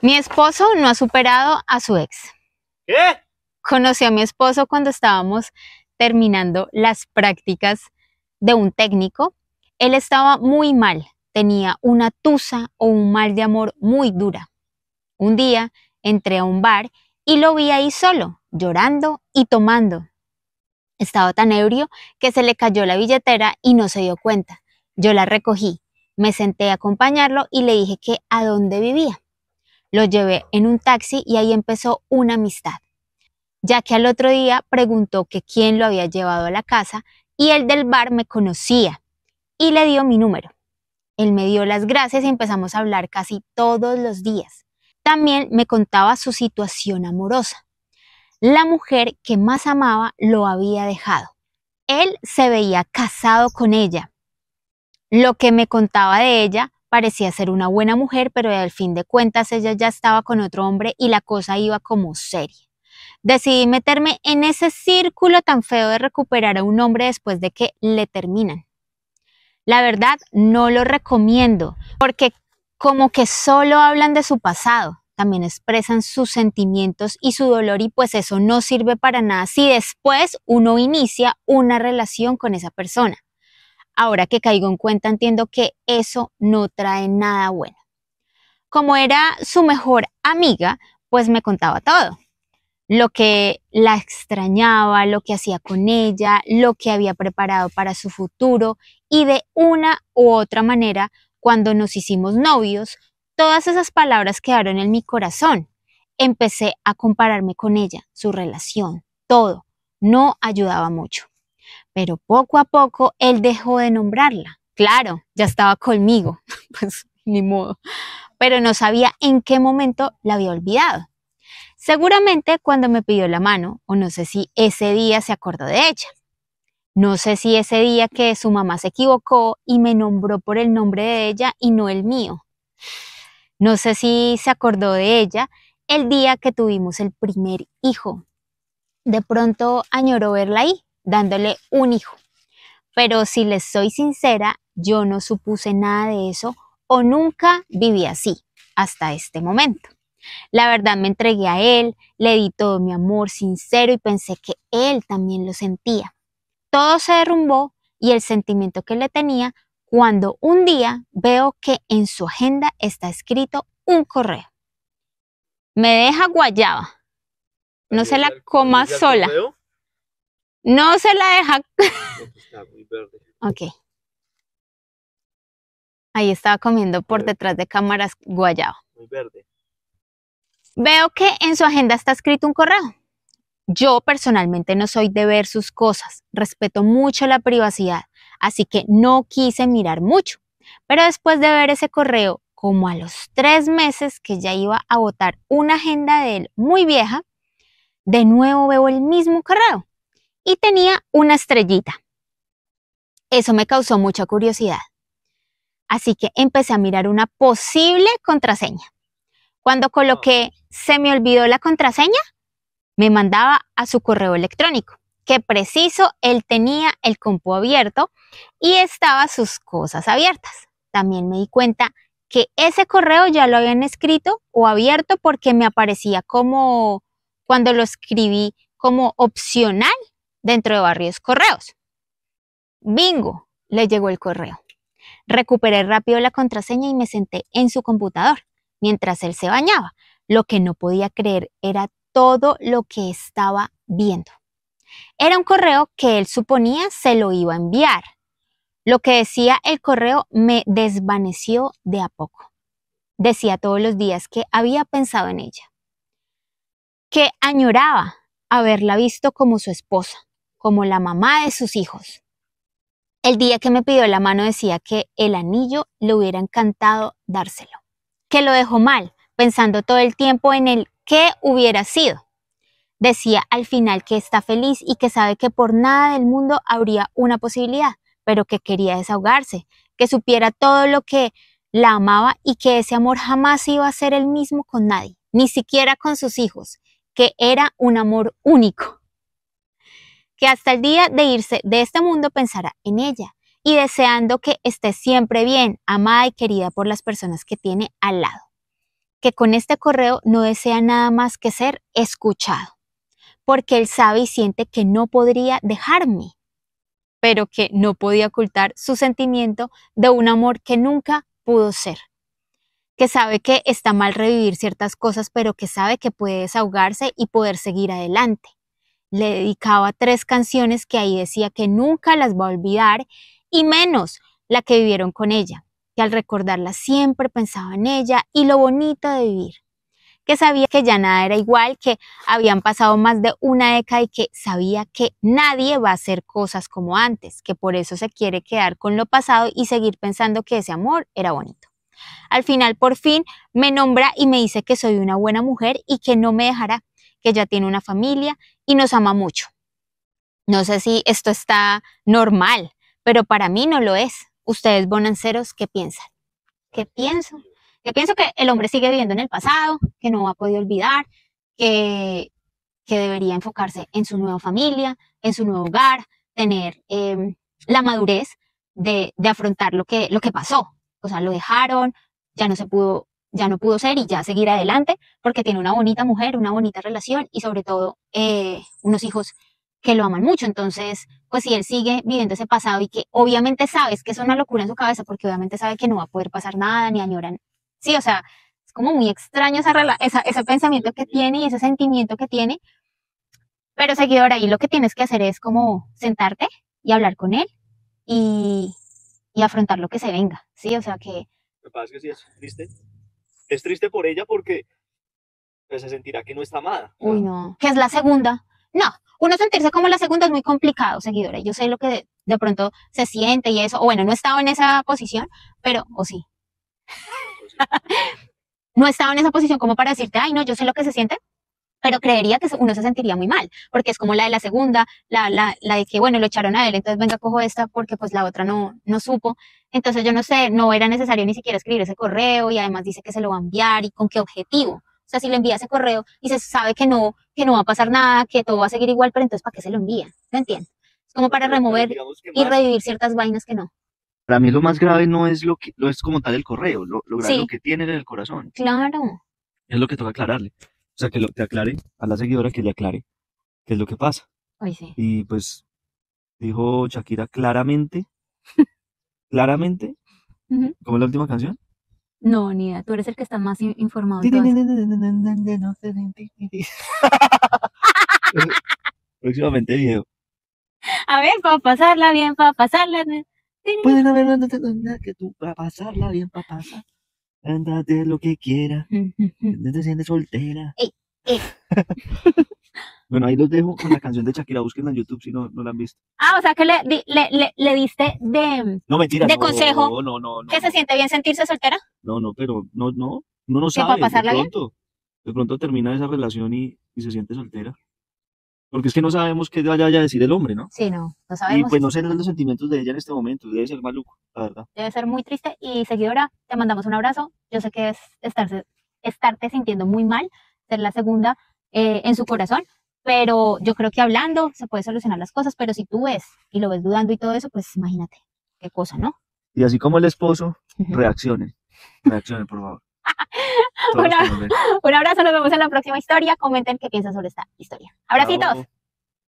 Mi esposo no ha superado a su ex. ¿Qué? Conocí a mi esposo cuando estábamos terminando las prácticas de un técnico. Él estaba muy mal, tenía una tusa o un mal de amor muy dura. Un día entré a un bar y lo vi ahí solo, llorando y tomando. Estaba tan ebrio que se le cayó la billetera y no se dio cuenta. Yo la recogí, me senté a acompañarlo y le dije que a dónde vivía. Lo llevé en un taxi y ahí empezó una amistad, ya que al otro día preguntó que quién lo había llevado a la casa y el del bar me conocía y le dio mi número. Él me dio las gracias y empezamos a hablar casi todos los días. También me contaba su situación amorosa. La mujer que más amaba lo había dejado. Él se veía casado con ella. Lo que me contaba de ella parecía ser una buena mujer, pero al fin de cuentas ella ya estaba con otro hombre y la cosa iba como seria. Decidí meterme en ese círculo tan feo de recuperar a un hombre después de que le terminan. La verdad, no lo recomiendo, porque como que solo hablan de su pasado, también expresan sus sentimientos y su dolor y pues eso no sirve para nada si después uno inicia una relación con esa persona. Ahora que caigo en cuenta, entiendo que eso no trae nada bueno. Como era su mejor amiga, pues me contaba todo. Lo que la extrañaba, lo que hacía con ella, lo que había preparado para su futuro y de una u otra manera, cuando nos hicimos novios, todas esas palabras quedaron en mi corazón. Empecé a compararme con ella, su relación, todo. No ayudaba mucho. Pero poco a poco él dejó de nombrarla. Claro, ya estaba conmigo, pues ni modo. Pero no sabía en qué momento la había olvidado. Seguramente cuando me pidió la mano, o no sé si ese día se acordó de ella. No sé si ese día que su mamá se equivocó y me nombró por el nombre de ella y no el mío. No sé si se acordó de ella el día que tuvimos el primer hijo. De pronto añoró verla ahí, dándole un hijo. Pero si les soy sincera, yo no supuse nada de eso o nunca viví así hasta este momento. La verdad me entregué a él, le di todo mi amor sincero y pensé que él también lo sentía. Todo se derrumbó y el sentimiento que le tenía cuando un día veo que en su agenda está escrito un correo. Me deja guayaba. No se la coma sola. No se la deja. Ok. Ahí estaba comiendo por detrás de cámaras guayado. Muy verde. Veo que en su agenda está escrito un correo. Yo personalmente no soy de ver sus cosas, respeto mucho la privacidad, así que no quise mirar mucho. Pero después de ver ese correo, como a los tres meses que ya iba a votar una agenda de él muy vieja, de nuevo veo el mismo correo y tenía una estrellita. Eso me causó mucha curiosidad. Así que empecé a mirar una posible contraseña. Cuando ah. coloqué se me olvidó la contraseña, me mandaba a su correo electrónico, que preciso él tenía el compu abierto y estaba sus cosas abiertas. También me di cuenta que ese correo ya lo habían escrito o abierto porque me aparecía como, cuando lo escribí, como opcional dentro de barrios, correos. Bingo, le llegó el correo. Recuperé rápido la contraseña y me senté en su computador mientras él se bañaba. Lo que no podía creer era todo lo que estaba viendo. Era un correo que él suponía se lo iba a enviar. Lo que decía el correo me desvaneció de a poco. Decía todos los días que había pensado en ella, que añoraba haberla visto como su esposa, como la mamá de sus hijos. El día que me pidió la mano decía que el anillo le hubiera encantado dárselo, que lo dejó mal, pensando todo el tiempo en el qué hubiera sido. Decía al final que está feliz y que sabe que por nada del mundo habría una posibilidad, pero que quería desahogarse, que supiera todo lo que la amaba y que ese amor jamás iba a ser el mismo con nadie, ni siquiera con sus hijos, que era un amor único que hasta el día de irse de este mundo pensará en ella y deseando que esté siempre bien, amada y querida por las personas que tiene al lado. Que con este correo no desea nada más que ser escuchado, porque él sabe y siente que no podría dejarme, pero que no podía ocultar su sentimiento de un amor que nunca pudo ser que sabe que está mal revivir ciertas cosas, pero que sabe que puede desahogarse y poder seguir adelante le dedicaba tres canciones que ahí decía que nunca las va a olvidar y menos la que vivieron con ella, que al recordarla siempre pensaba en ella y lo bonito de vivir, que sabía que ya nada era igual, que habían pasado más de una década y que sabía que nadie va a hacer cosas como antes, que por eso se quiere quedar con lo pasado y seguir pensando que ese amor era bonito. Al final, por fin, me nombra y me dice que soy una buena mujer y que no me dejará que ya tiene una familia y nos ama mucho. No sé si esto está normal, pero para mí no lo es. Ustedes, bonanceros, ¿qué piensan? ¿Qué pienso? Que pienso que el hombre sigue viviendo en el pasado, que no ha podido olvidar, que, que debería enfocarse en su nueva familia, en su nuevo hogar, tener em, la madurez de, de, afrontar lo que, lo que pasó. O sea, lo dejaron, ya no se pudo ya no pudo ser y ya seguir adelante porque tiene una bonita mujer, una bonita relación y sobre todo eh, unos hijos que lo aman mucho. Entonces, pues si él sigue viviendo ese pasado y que obviamente sabes que es una locura en su cabeza porque obviamente sabe que no va a poder pasar nada ni añoran. Sí, o sea, es como muy extraño esa, ese pensamiento que tiene y ese sentimiento que tiene. Pero seguidor, ahí lo que tienes que hacer es como sentarte y hablar con él y, y afrontar lo que se venga. Sí, o sea que es triste por ella porque pues, se sentirá que no está amada. Uy, no, que es la segunda. No, uno sentirse como la segunda es muy complicado, seguidora. Yo sé lo que de, pronto se siente y eso. O bueno, no he estado en esa posición, pero, o sí. no he estado en esa posición como para decirte, ay, no, yo sé lo que se siente, pero creería que uno se sentiría muy mal, porque es como la de la segunda, la, la, la de que, bueno, lo echaron a él, entonces venga, cojo esta porque pues la otra no, no supo. Entonces yo no sé, no era necesario ni siquiera escribir ese correo y además dice que se lo va a enviar y con qué objetivo. O sea, si le envía ese correo y se sabe que no, que no va a pasar nada, que todo va a seguir igual, pero entonces ¿para qué se lo envía? No entiendo. Es como para remover y revivir ciertas vainas que no. Para mí lo más grave no es lo que, es como tal el correo, lo, lo grave lo que tiene en el corazón. Claro. Es lo que toca aclararle. O sea, que, lo, aclare a la seguidora que le aclare qué es lo que pasa. Y pues dijo Shakira claramente, claramente, ¿cómo es la última canción? No, ni idea. Tú eres el que está más informado. Próximamente Diego. A ver, para pasarla bien, para pasarla bien. Pueden haber nada que tú, para pasarla bien, para pasarla. Anda, lo que quiera. No te sientes soltera. Eh. bueno, ahí los dejo con la canción de Shakira. Busquen en YouTube si no, la han visto. Ah, o sea que le, diste de, de consejo. No, no, no, ¿Que se siente bien sentirse soltera? No, no, pero no, no. No, no sabe. de pronto, de pronto termina esa relación y se siente soltera. Porque es que no sabemos qué vaya a decir el hombre, ¿no? Sí, no, no sabemos. Y pues no sé los sentimientos de ella en este momento, debe ser maluco, la verdad. Debe ser muy triste y seguidora, te mandamos un abrazo. Yo sé que es estarse, estarte sintiendo muy mal, ser la segunda eh, en su corazón, pero yo creo que hablando se puede solucionar las cosas, pero si tú ves y lo ves dudando y todo eso, pues imagínate qué cosa, ¿no? Y así como el esposo, reaccione, reaccione, por favor. un abrazo, nos vemos en la próxima historia. Comenten qué piensan sobre esta historia. Abracitos.